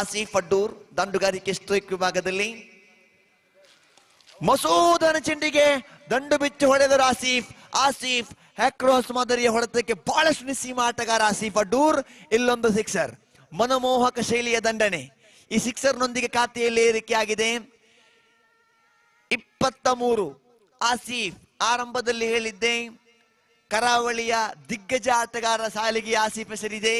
Asif ಅಡ್ಡೂರ್ ದಂಡುಗಾರಿಕೆ strike ವಿಭಾಗದಲ್ಲಿ ಮಸೂದನ ದಂಡು ಬಿಚ್ಚು ಹೊಡೆದರು ಆಸೀಫ್ ಆಸೀಫ್ ಹ್ಯಾಕ್ರೋಸ್ ಮಾದರಿಯ ಹೊಡೆತಕ್ಕೆ ಬಹಳಷ್ಟು ನಿಸ್ಸೀಮ ಆಟಗಾರ ಆಸೀಫ್ ಅಡ್ಡೂರ್ ಇಲ್ಲೊಂದು ಸಿಕ್ಸರ್ ಮನಮೋಹಕ ಶೈಲಿಯ ದಂಡನೆ ಈ ಸಿಕ್ಸರ್ನೊಂದಿಗೆ ಖಾತೆಯಲ್ಲಿ ಏರಿಕೆಯಾಗಿದೆ ಇಪ್ಪತ್ತ ಮೂರು ಆಸೀಫ್ ಆರಂಭದಲ್ಲಿ ಹೇಳಿದ್ದೆ ಕರಾವಳಿಯ ದಿಗ್ಗಜ ಆಟಗಾರ ಸಾಲಿಗೆ ಆಸೀಫ್ ಹೆಸರಿದೆ